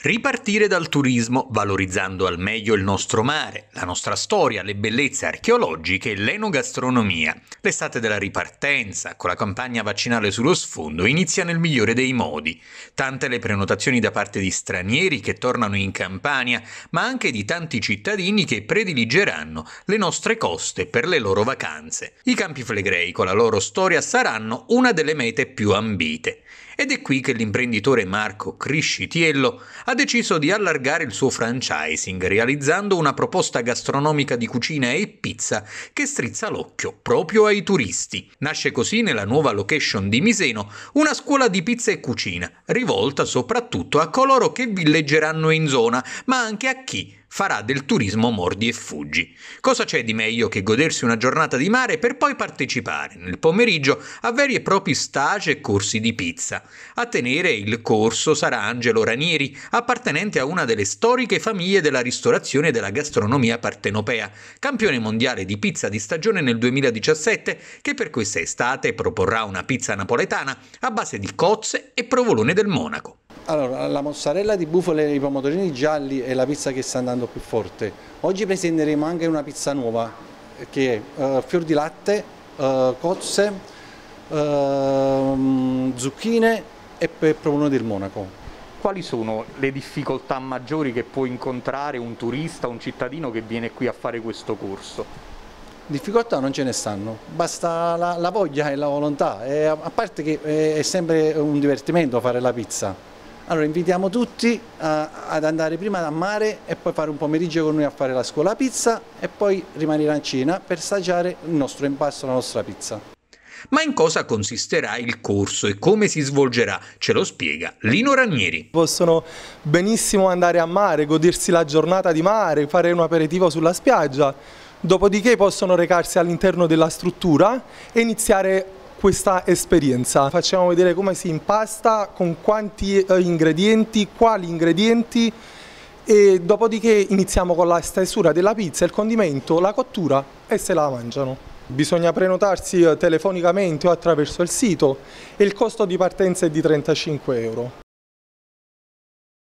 Ripartire dal turismo valorizzando al meglio il nostro mare, la nostra storia, le bellezze archeologiche e l'enogastronomia. L'estate della ripartenza, con la campagna vaccinale sullo sfondo, inizia nel migliore dei modi. Tante le prenotazioni da parte di stranieri che tornano in Campania, ma anche di tanti cittadini che prediligeranno le nostre coste per le loro vacanze. I Campi Flegrei, con la loro storia, saranno una delle mete più ambite. Ed è qui che l'imprenditore Marco Criscitiello ha deciso di allargare il suo franchising, realizzando una proposta gastronomica di cucina e pizza che strizza l'occhio proprio ai turisti. Nasce così nella nuova location di Miseno una scuola di pizza e cucina, rivolta soprattutto a coloro che villeggeranno in zona, ma anche a chi farà del turismo mordi e fuggi. Cosa c'è di meglio che godersi una giornata di mare per poi partecipare nel pomeriggio a veri e propri stage e corsi di pizza? A tenere il corso sarà Angelo Ranieri, appartenente a una delle storiche famiglie della ristorazione e della gastronomia partenopea, campione mondiale di pizza di stagione nel 2017, che per questa estate proporrà una pizza napoletana a base di cozze e provolone del Monaco. Allora, la mozzarella di bufale e i pomodorini gialli è la pizza che sta andando più forte. Oggi presenteremo anche una pizza nuova che è uh, fior di latte, uh, cozze, uh, zucchine e peperone del Monaco. Quali sono le difficoltà maggiori che può incontrare un turista, un cittadino che viene qui a fare questo corso? Difficoltà non ce ne stanno, basta la, la voglia e la volontà, e eh, a, a parte che è sempre un divertimento fare la pizza. Allora invitiamo tutti a, eh, ad andare prima a mare e poi fare un pomeriggio con noi a fare la scuola pizza e poi rimanere a cena per assaggiare il nostro impasto, la nostra pizza. Ma in cosa consisterà il corso e come si svolgerà? Ce lo spiega Lino Ranieri. Possono benissimo andare a mare, godersi la giornata di mare, fare un aperitivo sulla spiaggia. Dopodiché possono recarsi all'interno della struttura e iniziare questa esperienza. Facciamo vedere come si impasta, con quanti eh, ingredienti, quali ingredienti e dopodiché iniziamo con la stesura della pizza, il condimento, la cottura e se la mangiano. Bisogna prenotarsi eh, telefonicamente o attraverso il sito e il costo di partenza è di 35 euro.